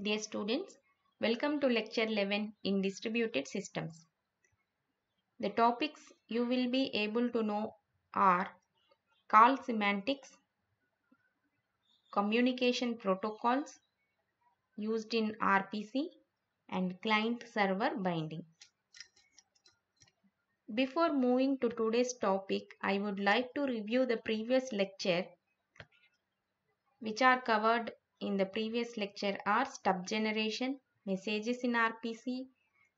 Dear students, welcome to lecture 11 in distributed systems. The topics you will be able to know are call semantics, communication protocols used in RPC and client server binding. Before moving to today's topic, I would like to review the previous lecture which are covered in the previous lecture are stub generation, messages in RPC,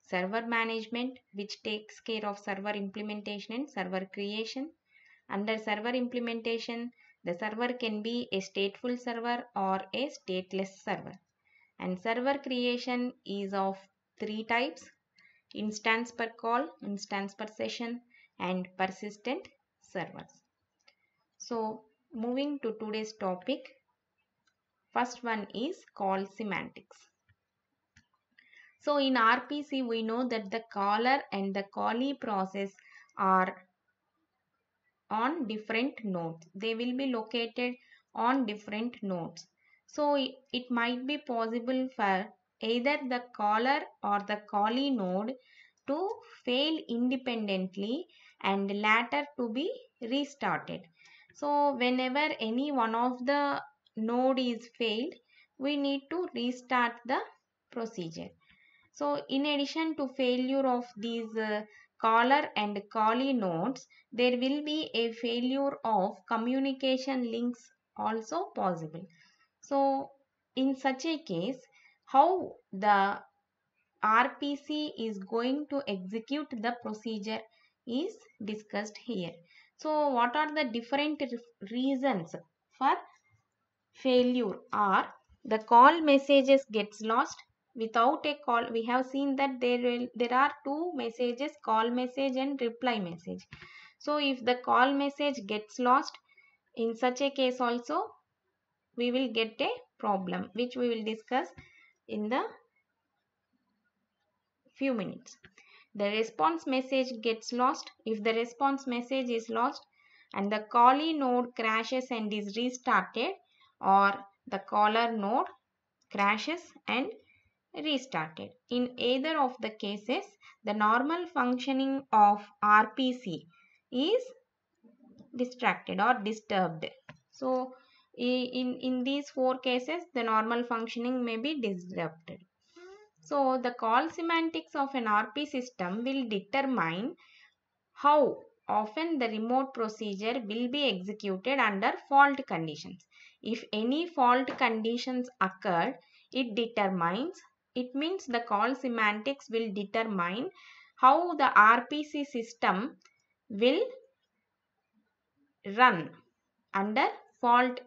server management which takes care of server implementation and server creation. Under server implementation, the server can be a stateful server or a stateless server. And server creation is of three types, instance per call, instance per session and persistent servers. So moving to today's topic, First one is call semantics. So in RPC, we know that the caller and the callee process are on different nodes. They will be located on different nodes. So it might be possible for either the caller or the callee node to fail independently and later to be restarted. So whenever any one of the node is failed, we need to restart the procedure. So in addition to failure of these uh, caller and callee nodes, there will be a failure of communication links also possible. So in such a case, how the RPC is going to execute the procedure is discussed here. So what are the different reasons for failure or the call messages gets lost without a call we have seen that there will there are two messages call message and reply message so if the call message gets lost in such a case also we will get a problem which we will discuss in the few minutes the response message gets lost if the response message is lost and the callee node crashes and is restarted or the caller node crashes and restarted. In either of the cases, the normal functioning of RPC is distracted or disturbed. So, in, in these four cases, the normal functioning may be disrupted. So, the call semantics of an RP system will determine how often the remote procedure will be executed under fault conditions. If any fault conditions occurred, it determines, it means the call semantics will determine how the RPC system will run under fault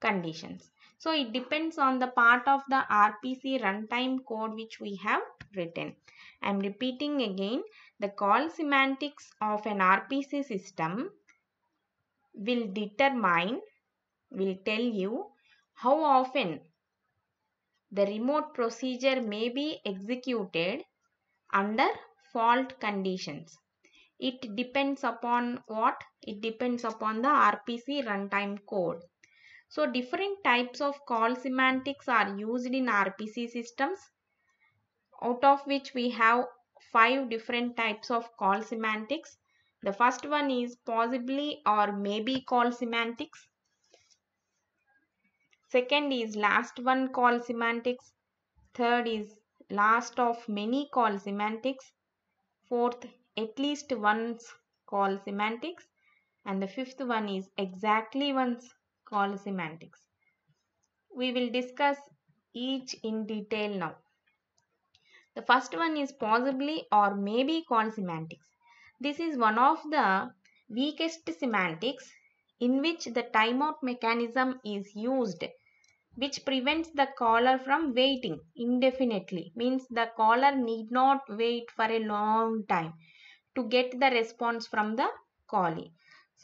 conditions. So it depends on the part of the RPC runtime code which we have written. I am repeating again the call semantics of an RPC system will determine will tell you how often the remote procedure may be executed under fault conditions. It depends upon what? It depends upon the RPC runtime code. So different types of call semantics are used in RPC systems out of which we have five different types of call semantics. The first one is possibly or maybe call semantics. Second is last one call semantics. Third is last of many call semantics. Fourth, at least once call semantics. And the fifth one is exactly once call semantics. We will discuss each in detail now. The first one is possibly or maybe call semantics. This is one of the weakest semantics in which the timeout mechanism is used which prevents the caller from waiting indefinitely means the caller need not wait for a long time to get the response from the callee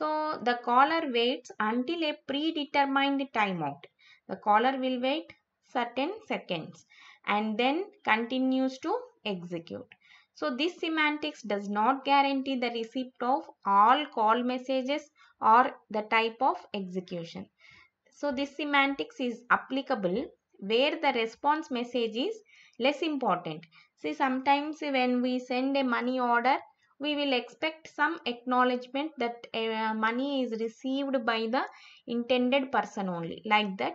so the caller waits until a predetermined timeout the caller will wait certain seconds and then continues to execute so this semantics does not guarantee the receipt of all call messages or the type of execution so this semantics is applicable where the response message is less important. See sometimes when we send a money order, we will expect some acknowledgement that uh, money is received by the intended person only like that.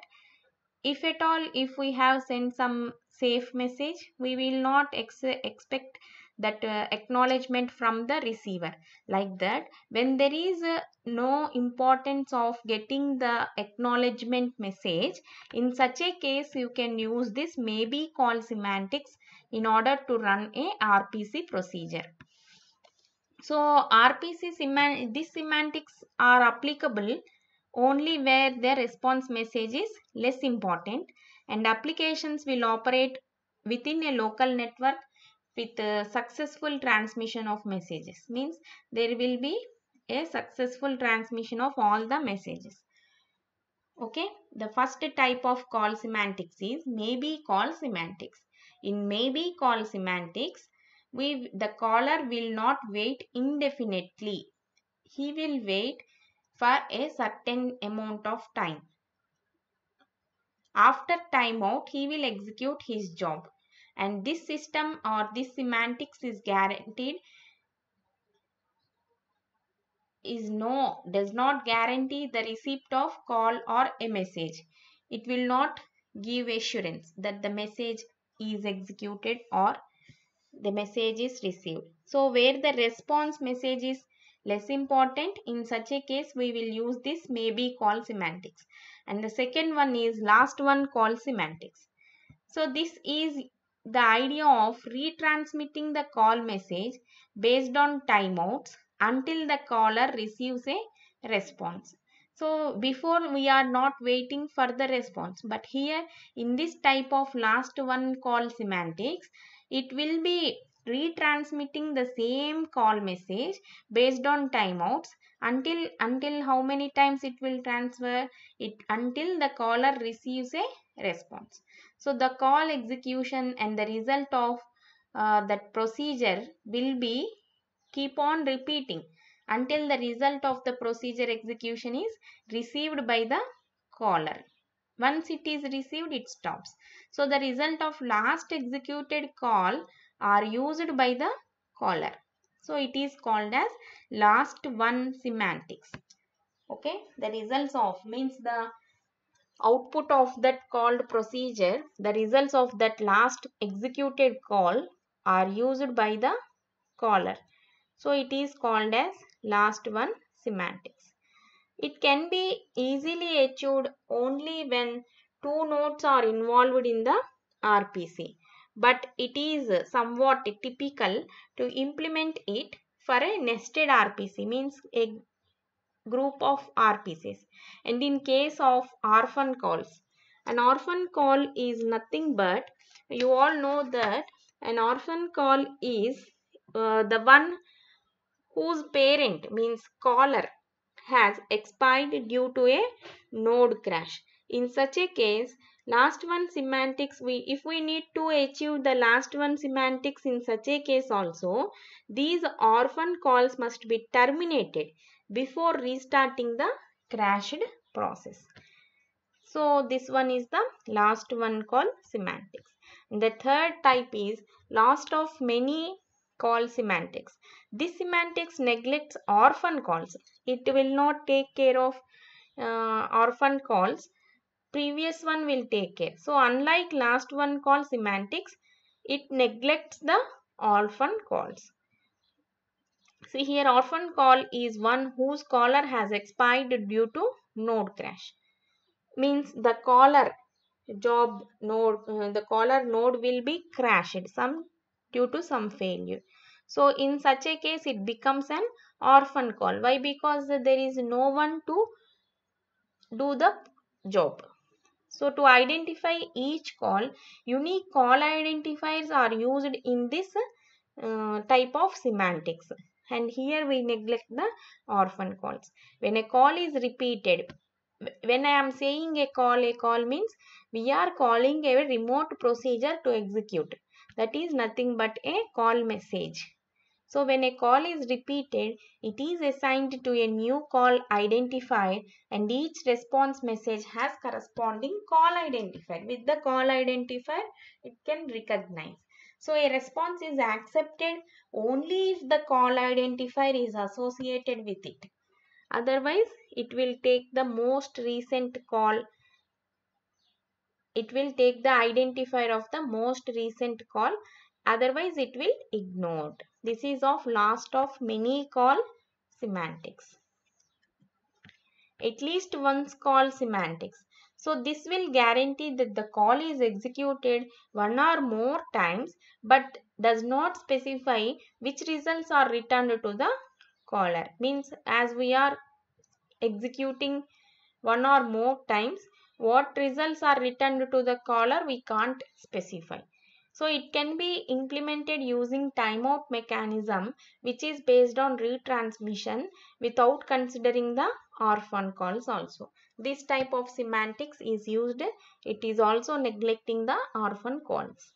If at all if we have sent some safe message, we will not ex expect that uh, acknowledgement from the receiver like that when there is uh, no importance of getting the acknowledgement message in such a case you can use this maybe call semantics in order to run a RPC procedure. So RPC seman these semantics are applicable only where the response message is less important and applications will operate within a local network with successful transmission of messages means there will be a successful transmission of all the messages okay the first type of call semantics is maybe call semantics in maybe call semantics we the caller will not wait indefinitely he will wait for a certain amount of time after timeout he will execute his job and this system or this semantics is guaranteed is no does not guarantee the receipt of call or a message it will not give assurance that the message is executed or the message is received so where the response message is less important in such a case we will use this maybe call semantics and the second one is last one call semantics so this is the idea of retransmitting the call message based on timeouts until the caller receives a response. So before we are not waiting for the response but here in this type of last one call semantics it will be retransmitting the same call message based on timeouts until until how many times it will transfer it until the caller receives a response. So the call execution and the result of uh, that procedure will be keep on repeating until the result of the procedure execution is received by the caller. Once it is received, it stops. So the result of last executed call are used by the caller. So it is called as last one semantics. Okay, the results of means the output of that called procedure, the results of that last executed call are used by the caller. So it is called as last one semantics. It can be easily achieved only when two nodes are involved in the RPC. But it is somewhat typical to implement it for a nested RPC means a group of RPCs, And in case of orphan calls, an orphan call is nothing but, you all know that an orphan call is uh, the one whose parent means caller has expired due to a node crash. In such a case, last one semantics, we if we need to achieve the last one semantics in such a case also, these orphan calls must be terminated before restarting the crashed process. So this one is the last one called semantics. And the third type is last of many call semantics. This semantics neglects orphan calls. It will not take care of uh, orphan calls. Previous one will take care. So unlike last one call semantics, it neglects the orphan calls. See here orphan call is one whose caller has expired due to node crash. Means the caller job node, uh, the caller node will be crashed some due to some failure. So in such a case it becomes an orphan call. Why? Because there is no one to do the job. So to identify each call, unique call identifiers are used in this uh, type of semantics and here we neglect the orphan calls. When a call is repeated, when I am saying a call, a call means we are calling a remote procedure to execute. That is nothing but a call message. So when a call is repeated, it is assigned to a new call identifier and each response message has corresponding call identifier. With the call identifier, it can recognize. So a response is accepted only if the call identifier is associated with it. Otherwise, it will take the most recent call. It will take the identifier of the most recent call. Otherwise, it will ignored. This is of last of many call semantics. At least once call semantics. So this will guarantee that the call is executed one or more times but does not specify which results are returned to the caller. Means as we are executing one or more times, what results are returned to the caller we can't specify. So it can be implemented using timeout mechanism which is based on retransmission without considering the orphan calls also. This type of semantics is used. It is also neglecting the orphan calls.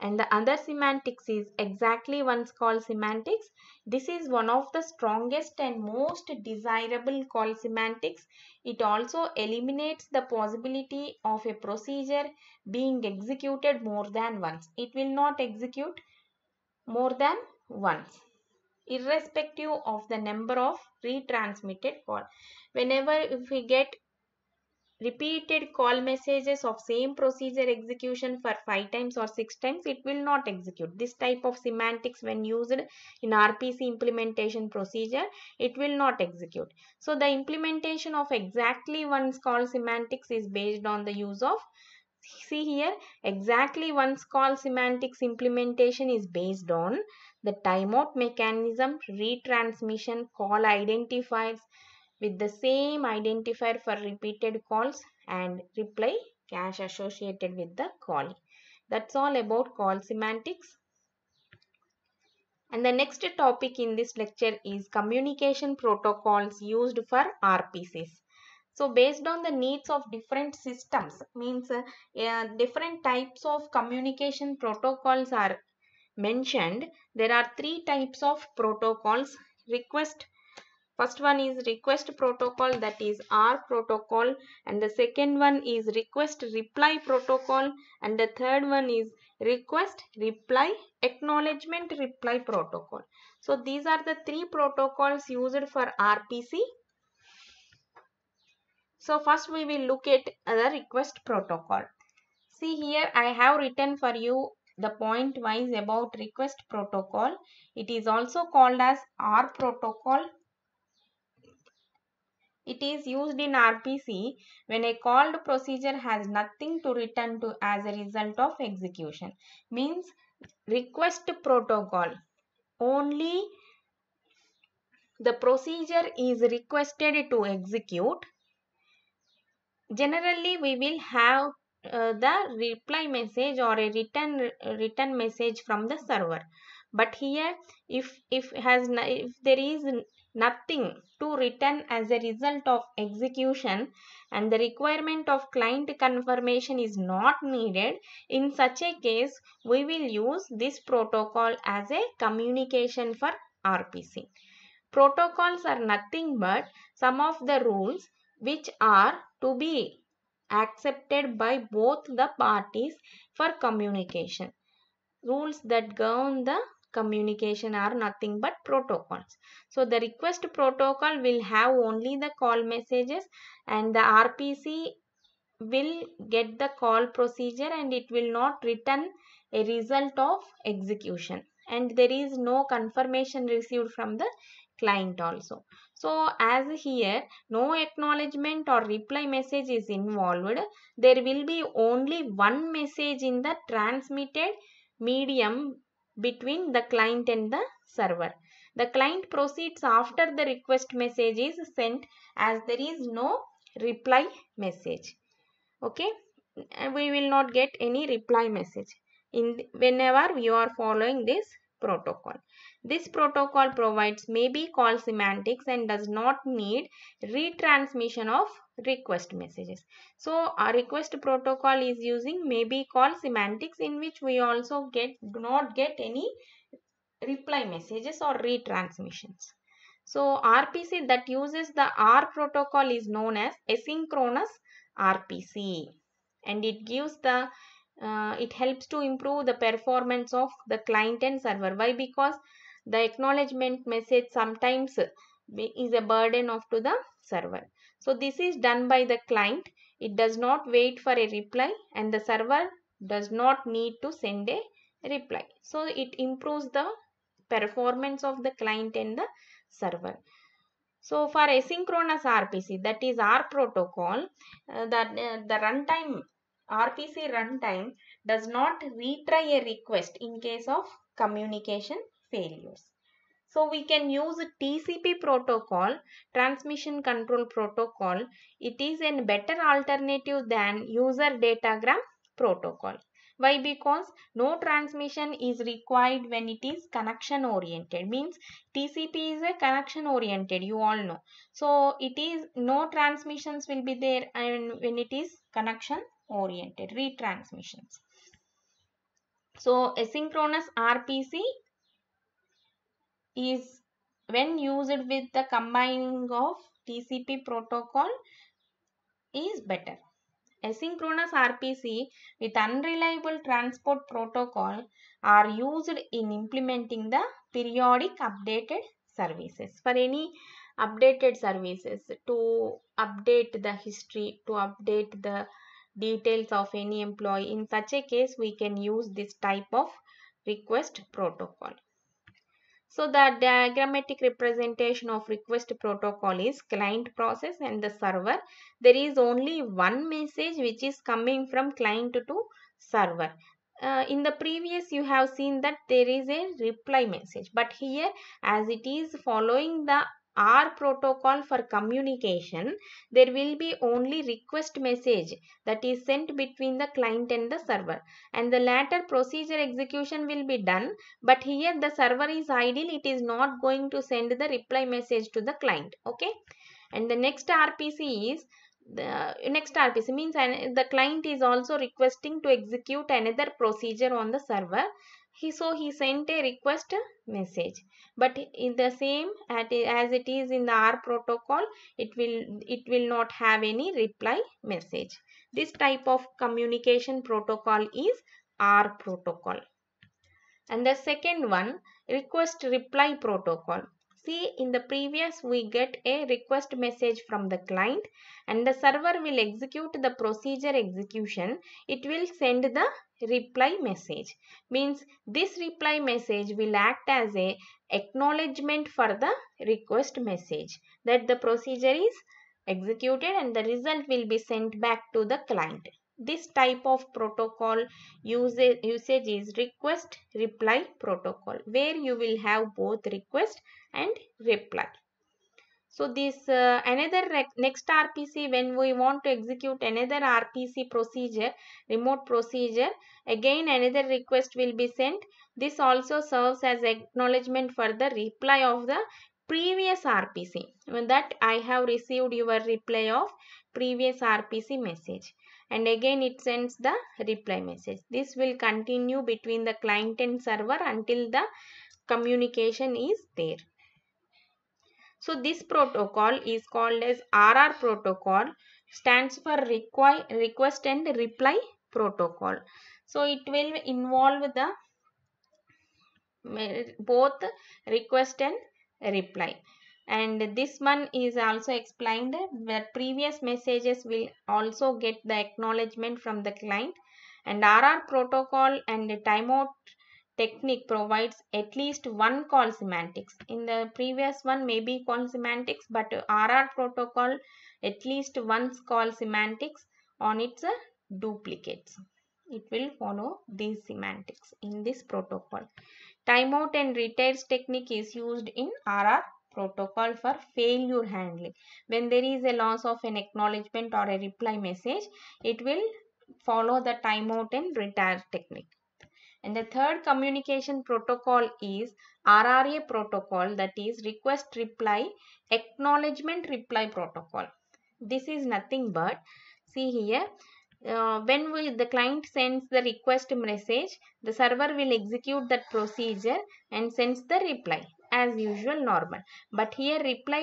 And the other semantics is exactly once call semantics. This is one of the strongest and most desirable call semantics. It also eliminates the possibility of a procedure being executed more than once. It will not execute more than once irrespective of the number of retransmitted call. Whenever if we get repeated call messages of same procedure execution for 5 times or 6 times, it will not execute. This type of semantics when used in RPC implementation procedure, it will not execute. So, the implementation of exactly once call semantics is based on the use of see here exactly once call semantics implementation is based on the timeout mechanism retransmission call identifiers with the same identifier for repeated calls and reply cache associated with the call. That's all about call semantics. And the next topic in this lecture is communication protocols used for RPCs. So based on the needs of different systems means uh, uh, different types of communication protocols are mentioned. There are three types of protocols request First one is request protocol that is R protocol and the second one is request reply protocol and the third one is request reply acknowledgement reply protocol. So these are the three protocols used for RPC. So first we will look at the request protocol. See here I have written for you the point wise about request protocol. It is also called as R protocol it is used in RPC when a called procedure has nothing to return to as a result of execution. Means request protocol. Only the procedure is requested to execute. Generally, we will have uh, the reply message or a return return message from the server but here if if has if there is nothing to return as a result of execution and the requirement of client confirmation is not needed, in such a case, we will use this protocol as a communication for RPC. Protocols are nothing but some of the rules which are to be accepted by both the parties for communication. Rules that govern the communication are nothing but protocols. So the request protocol will have only the call messages and the RPC will get the call procedure and it will not return a result of execution and there is no confirmation received from the client also. So as here no acknowledgement or reply message is involved. There will be only one message in the transmitted medium between the client and the server. The client proceeds after the request message is sent as there is no reply message. Okay, and we will not get any reply message in whenever you are following this protocol. This protocol provides maybe call semantics and does not need retransmission of request messages. So our request protocol is using maybe call semantics in which we also get do not get any reply messages or retransmissions. So RPC that uses the R protocol is known as asynchronous RPC and it gives the uh, it helps to improve the performance of the client and server. Why? Because the acknowledgement message sometimes is a burden off to the server. So this is done by the client. It does not wait for a reply and the server does not need to send a reply. So it improves the performance of the client and the server. So for asynchronous RPC that is our protocol uh, that uh, the runtime RPC runtime does not retry a request in case of communication failures. So we can use TCP protocol, transmission control protocol. It is a better alternative than user datagram protocol. Why? Because no transmission is required when it is connection oriented. Means TCP is a connection oriented, you all know. So it is no transmissions will be there and when it is connection oriented, retransmissions. So asynchronous RPC is when used with the combining of TCP protocol is better. Asynchronous RPC with unreliable transport protocol are used in implementing the periodic updated services. For any updated services to update the history, to update the details of any employee, in such a case we can use this type of request protocol. So the diagrammatic representation of request protocol is client process and the server. There is only one message which is coming from client to server. Uh, in the previous you have seen that there is a reply message but here as it is following the our protocol for communication, there will be only request message that is sent between the client and the server. And the latter procedure execution will be done. But here the server is idle. It is not going to send the reply message to the client. Okay. And the next RPC is the next RPC means the client is also requesting to execute another procedure on the server he so he sent a request message but in the same as it is in the r protocol it will it will not have any reply message this type of communication protocol is r protocol and the second one request reply protocol See in the previous we get a request message from the client and the server will execute the procedure execution. It will send the reply message means this reply message will act as a acknowledgement for the request message that the procedure is executed and the result will be sent back to the client. This type of protocol usage, usage is request reply protocol where you will have both request and reply. So this uh, another next RPC when we want to execute another RPC procedure, remote procedure, again another request will be sent. This also serves as acknowledgement for the reply of the previous RPC. When that I have received your reply of previous RPC message and again it sends the reply message. This will continue between the client and server until the communication is there. So this protocol is called as RR protocol stands for request and reply protocol. So it will involve the both request and reply and this one is also explained that previous messages will also get the acknowledgement from the client and RR protocol and timeout technique provides at least one call semantics. In the previous one maybe call semantics but RR protocol at least once call semantics on its duplicates. It will follow these semantics in this protocol. Timeout and retries technique is used in RR protocol for failure handling. When there is a loss of an acknowledgement or a reply message, it will follow the timeout and retire technique. And the third communication protocol is RRA protocol that is request reply acknowledgement reply protocol. This is nothing but see here uh, when we, the client sends the request message, the server will execute that procedure and sends the reply as usual normal. But here reply,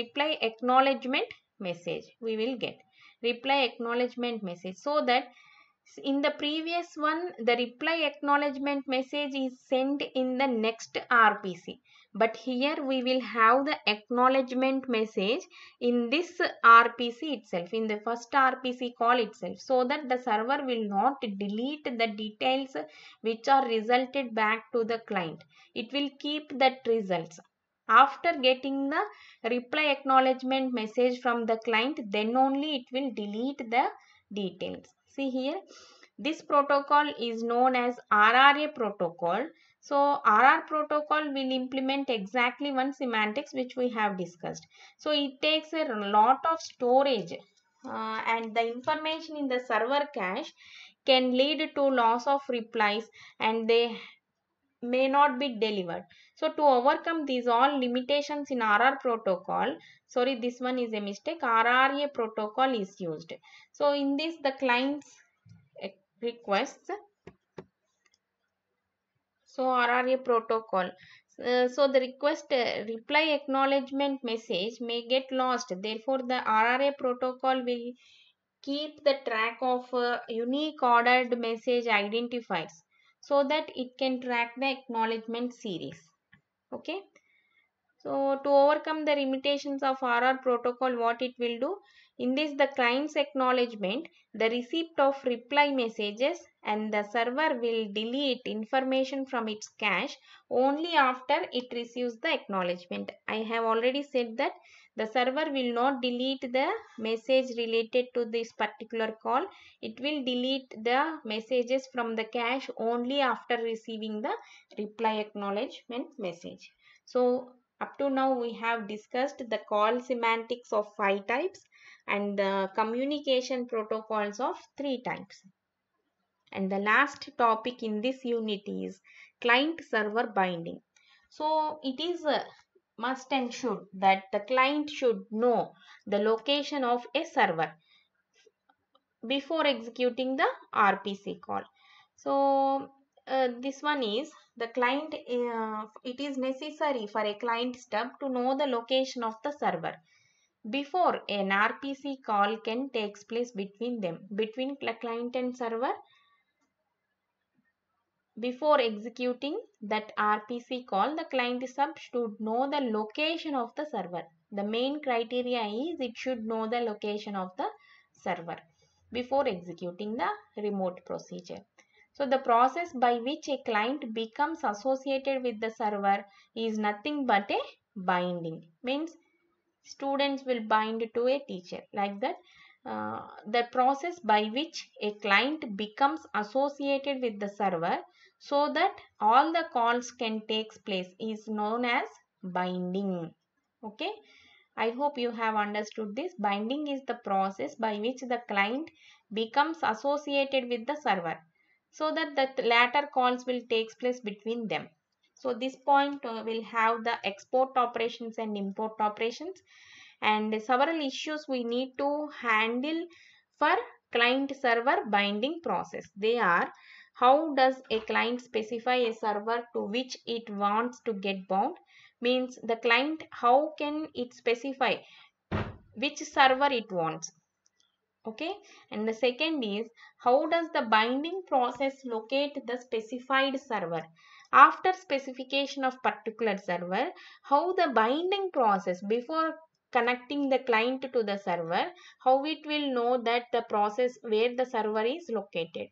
reply acknowledgement message we will get. Reply acknowledgement message. So that in the previous one the reply acknowledgement message is sent in the next RPC. But here we will have the acknowledgement message in this RPC itself, in the first RPC call itself, so that the server will not delete the details which are resulted back to the client. It will keep that results after getting the reply acknowledgement message from the client then only it will delete the details see here this protocol is known as RRA protocol so RR protocol will implement exactly one semantics which we have discussed. So it takes a lot of storage uh, and the information in the server cache can lead to loss of replies and they may not be delivered. So to overcome these all limitations in RR protocol, sorry this one is a mistake, RRA protocol is used. So in this the client's requests so RRA protocol. Uh, so the request uh, reply acknowledgement message may get lost. Therefore, the RRA protocol will keep the track of uh, unique ordered message identifiers so that it can track the acknowledgement series. Okay. So to overcome the limitations of RR protocol, what it will do? In this, the client's acknowledgement, the receipt of reply messages and the server will delete information from its cache only after it receives the acknowledgement. I have already said that the server will not delete the message related to this particular call. It will delete the messages from the cache only after receiving the reply acknowledgement message. So, up to now we have discussed the call semantics of five types and the communication protocols of three types. And the last topic in this unit is client server binding. So it is a must and should that the client should know the location of a server before executing the RPC call. So uh, this one is the client uh, it is necessary for a client stub to know the location of the server before an RPC call can takes place between them, between client and server, before executing that RPC call, the client sub should know the location of the server. The main criteria is it should know the location of the server before executing the remote procedure. So the process by which a client becomes associated with the server is nothing but a binding. Means students will bind to a teacher like that uh, the process by which a client becomes associated with the server so that all the calls can take place is known as binding okay i hope you have understood this binding is the process by which the client becomes associated with the server so that the latter calls will take place between them so this point uh, will have the export operations and import operations and several issues we need to handle for client server binding process. They are how does a client specify a server to which it wants to get bound means the client how can it specify which server it wants okay and the second is how does the binding process locate the specified server after specification of particular server, how the binding process before connecting the client to the server, how it will know that the process where the server is located,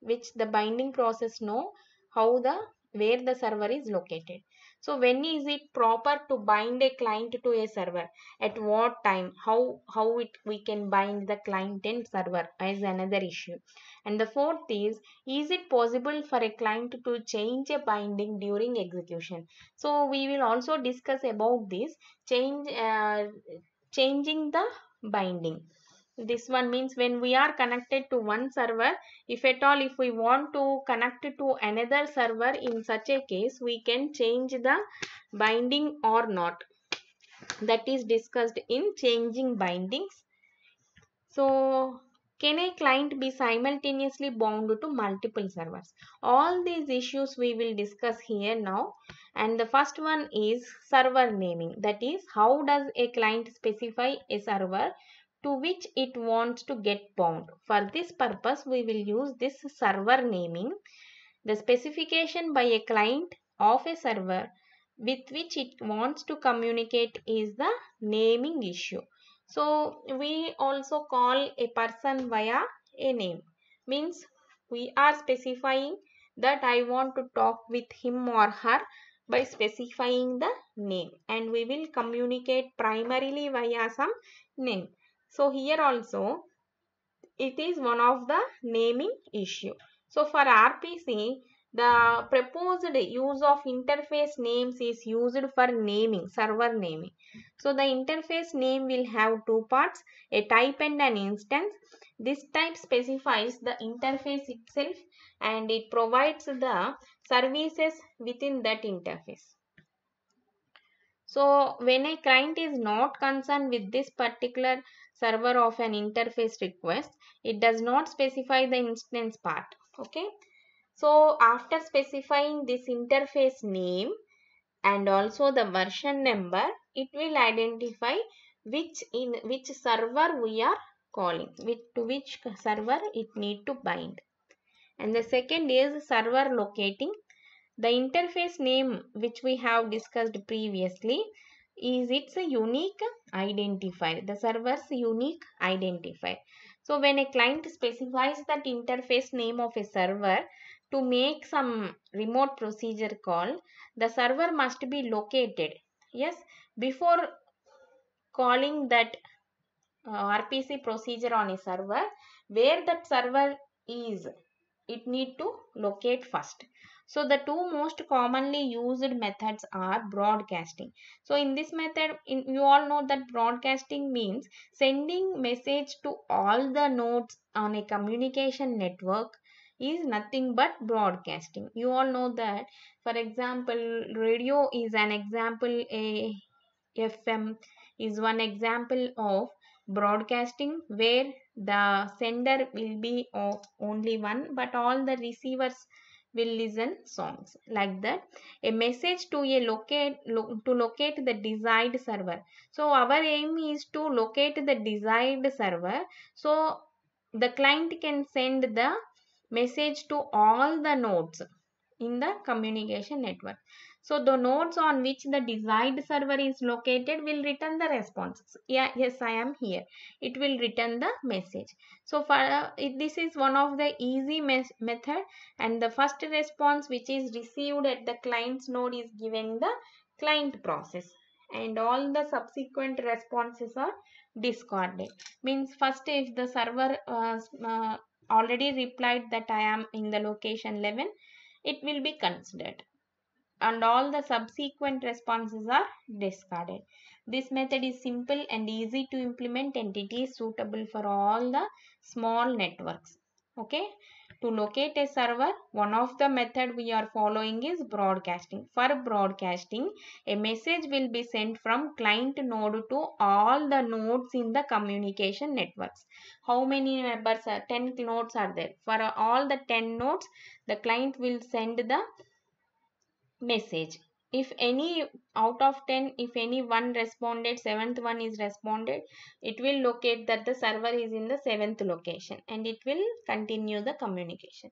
which the binding process know how the where the server is located. So when is it proper to bind a client to a server? At what time? How, how it, we can bind the client and server is another issue. And the fourth is, is it possible for a client to change a binding during execution? So we will also discuss about this change, uh, changing the binding this one means when we are connected to one server if at all if we want to connect to another server in such a case we can change the binding or not that is discussed in changing bindings so can a client be simultaneously bound to multiple servers all these issues we will discuss here now and the first one is server naming that is how does a client specify a server to which it wants to get bound. For this purpose, we will use this server naming. The specification by a client of a server with which it wants to communicate is the naming issue. So, we also call a person via a name. Means, we are specifying that I want to talk with him or her by specifying the name and we will communicate primarily via some name. So here also it is one of the naming issue. So for RPC the proposed use of interface names is used for naming, server naming. So the interface name will have two parts, a type and an instance. This type specifies the interface itself and it provides the services within that interface. So when a client is not concerned with this particular server of an interface request, it does not specify the instance part. Okay. So after specifying this interface name and also the version number, it will identify which in which server we are calling, which, to which server it need to bind. And the second is server locating the interface name which we have discussed previously is its unique identifier, the server's unique identifier. So when a client specifies that interface name of a server to make some remote procedure call, the server must be located. Yes, before calling that uh, RPC procedure on a server, where that server is, it need to locate first. So the two most commonly used methods are broadcasting. So in this method, in, you all know that broadcasting means sending message to all the nodes on a communication network is nothing but broadcasting. You all know that. For example, radio is an example, a FM is one example of broadcasting where the sender will be of only one but all the receivers will listen songs like that a message to a locate lo, to locate the desired server so our aim is to locate the desired server so the client can send the message to all the nodes in the communication network so the nodes on which the desired server is located will return the responses. Yeah, yes, I am here. It will return the message. So for uh, this is one of the easy method and the first response which is received at the client's node is given the client process and all the subsequent responses are discarded. Means first if the server uh, uh, already replied that I am in the location 11, it will be considered and all the subsequent responses are discarded. This method is simple and easy to implement and it is suitable for all the small networks. Okay. To locate a server, one of the method we are following is broadcasting. For broadcasting, a message will be sent from client node to all the nodes in the communication networks. How many members are 10 nodes are there? For all the 10 nodes, the client will send the message if any out of 10 if any one responded seventh one is responded it will locate that the server is in the seventh location and it will continue the communication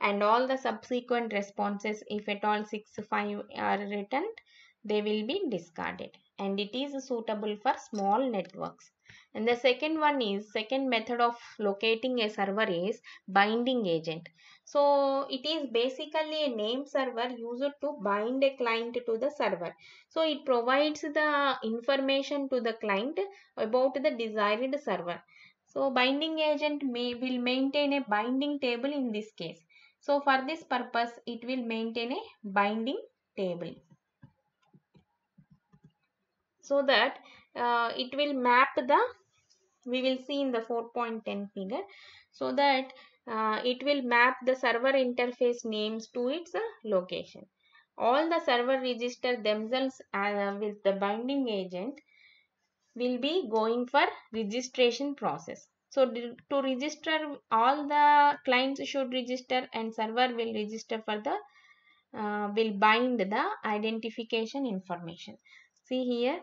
and all the subsequent responses if at all 6 5 are returned they will be discarded and it is suitable for small networks and the second one is, second method of locating a server is binding agent. So it is basically a name server used to bind a client to the server. So it provides the information to the client about the desired server. So binding agent may will maintain a binding table in this case. So for this purpose, it will maintain a binding table so that uh, it will map the we will see in the 4.10 figure so that uh, it will map the server interface names to its uh, location all the server register themselves uh, with the binding agent will be going for registration process so to register all the clients should register and server will register for the uh, will bind the identification information see here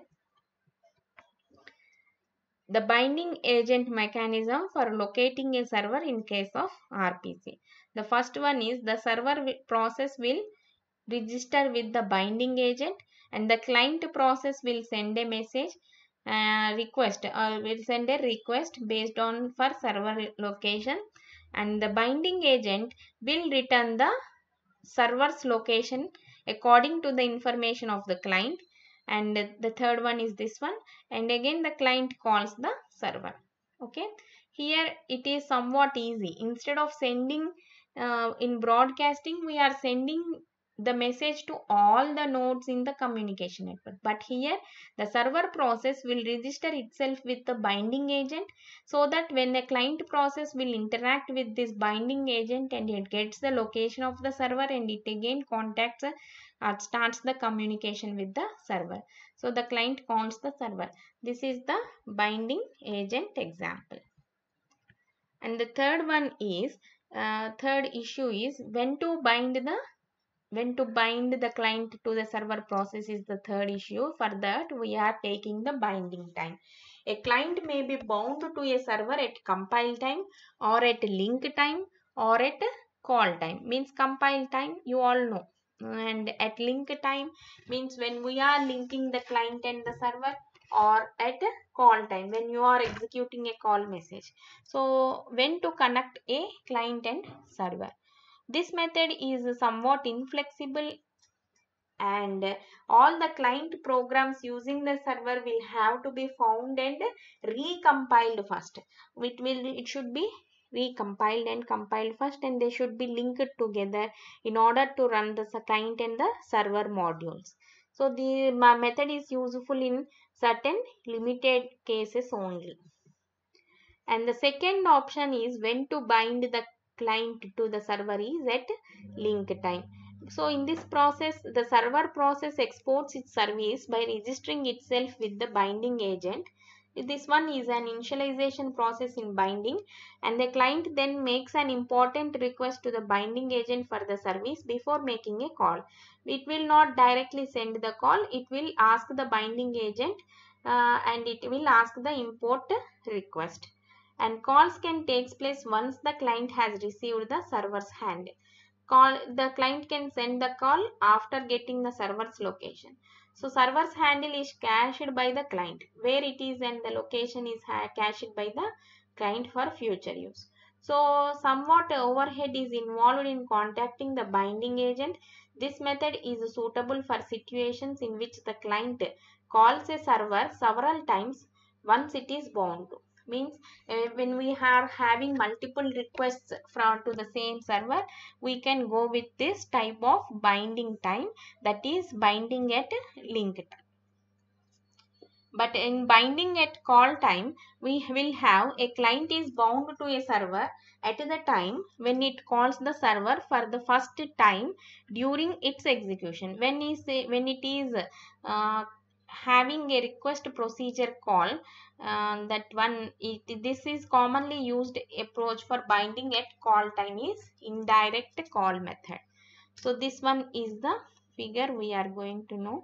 the binding agent mechanism for locating a server in case of RPC. The first one is the server process will register with the binding agent and the client process will send a message uh, request or uh, will send a request based on for server location and the binding agent will return the server's location according to the information of the client and the third one is this one and again the client calls the server okay here it is somewhat easy instead of sending uh, in broadcasting we are sending the message to all the nodes in the communication network but here the server process will register itself with the binding agent so that when the client process will interact with this binding agent and it gets the location of the server and it again contacts or starts the communication with the server. So the client calls the server. This is the binding agent example. And the third one is, uh, third issue is when to bind the when to bind the client to the server process is the third issue. For that, we are taking the binding time. A client may be bound to a server at compile time or at link time or at call time. Means compile time, you all know and at link time means when we are linking the client and the server or at call time when you are executing a call message so when to connect a client and server this method is somewhat inflexible and all the client programs using the server will have to be found and recompiled first it will it should be recompiled and compiled first and they should be linked together in order to run the client and the server modules. So the method is useful in certain limited cases only. And the second option is when to bind the client to the server is at link time. So in this process, the server process exports its service by registering itself with the binding agent this one is an initialization process in binding and the client then makes an important request to the binding agent for the service before making a call. It will not directly send the call, it will ask the binding agent uh, and it will ask the import request. And calls can take place once the client has received the server's hand. Call, the client can send the call after getting the server's location. So server's handle is cached by the client. Where it is and the location is cached by the client for future use. So somewhat overhead is involved in contacting the binding agent. This method is suitable for situations in which the client calls a server several times once it is bound to means uh, when we are having multiple requests from to the same server we can go with this type of binding time that is binding at link time but in binding at call time we will have a client is bound to a server at the time when it calls the server for the first time during its execution when is when it is uh, having a request procedure call uh, that one it, this is commonly used approach for binding at call time is indirect call method so this one is the figure we are going to know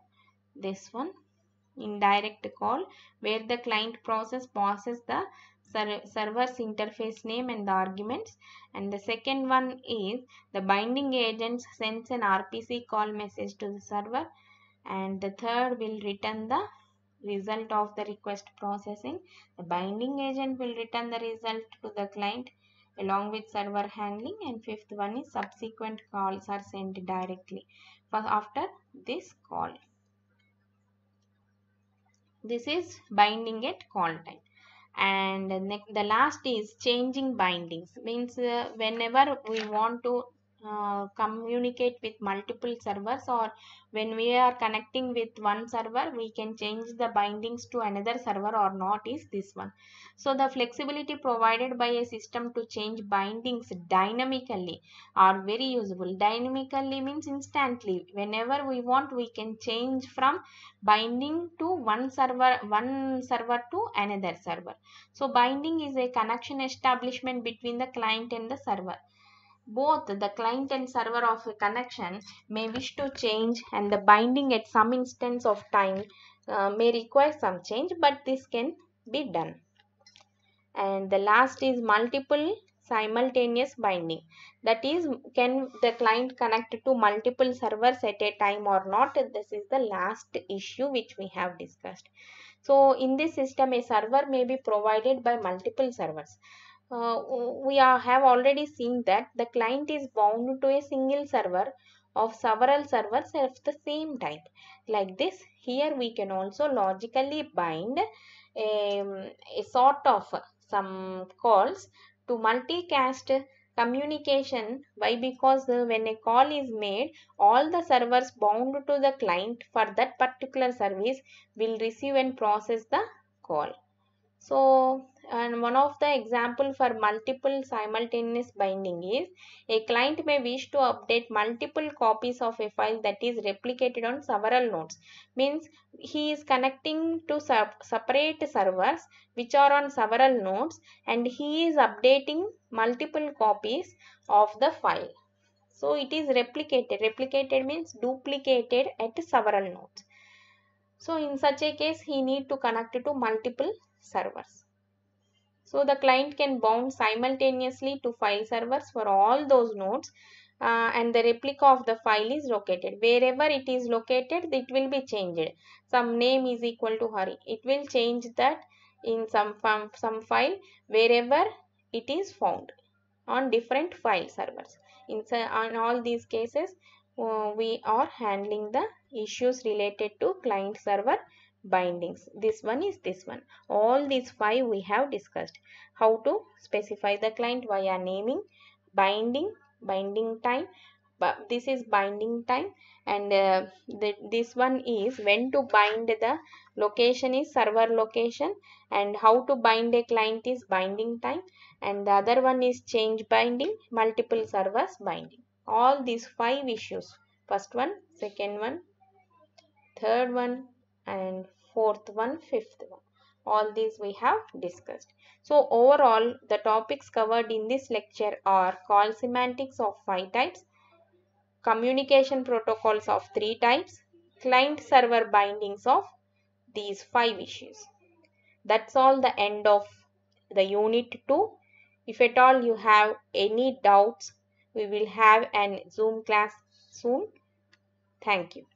this one indirect call where the client process passes the server's interface name and the arguments and the second one is the binding agent sends an RPC call message to the server and the third will return the result of the request processing. The binding agent will return the result to the client along with server handling and fifth one is subsequent calls are sent directly for after this call. This is binding at call time and the last is changing bindings means uh, whenever we want to uh, communicate with multiple servers or when we are connecting with one server we can change the bindings to another server or not is this one so the flexibility provided by a system to change bindings dynamically are very useful dynamically means instantly whenever we want we can change from binding to one server one server to another server so binding is a connection establishment between the client and the server both the client and server of a connection may wish to change and the binding at some instance of time uh, may require some change but this can be done and the last is multiple simultaneous binding that is can the client connect to multiple servers at a time or not this is the last issue which we have discussed so in this system a server may be provided by multiple servers uh, we are, have already seen that the client is bound to a single server of several servers of the same type. Like this, here we can also logically bind a, um, a sort of some calls to multicast communication. Why? Because when a call is made, all the servers bound to the client for that particular service will receive and process the call. So, and one of the example for multiple simultaneous binding is a client may wish to update multiple copies of a file that is replicated on several nodes means he is connecting to separate servers which are on several nodes and he is updating multiple copies of the file so it is replicated replicated means duplicated at several nodes so in such a case he need to connect to multiple servers so the client can bound simultaneously to file servers for all those nodes uh, and the replica of the file is located. Wherever it is located, it will be changed. Some name is equal to hurry. It will change that in some, some file wherever it is found on different file servers. In, on all these cases, uh, we are handling the issues related to client server bindings. This one is this one. All these five we have discussed. How to specify the client via naming, binding, binding time, but this is binding time and uh, the, this one is when to bind the location is server location and how to bind a client is binding time and the other one is change binding multiple servers binding all these five issues first one second one third one and fourth one, fifth one. All these we have discussed. So overall, the topics covered in this lecture are call semantics of five types, communication protocols of three types, client-server bindings of these five issues. That's all the end of the unit 2. If at all you have any doubts, we will have an Zoom class soon. Thank you.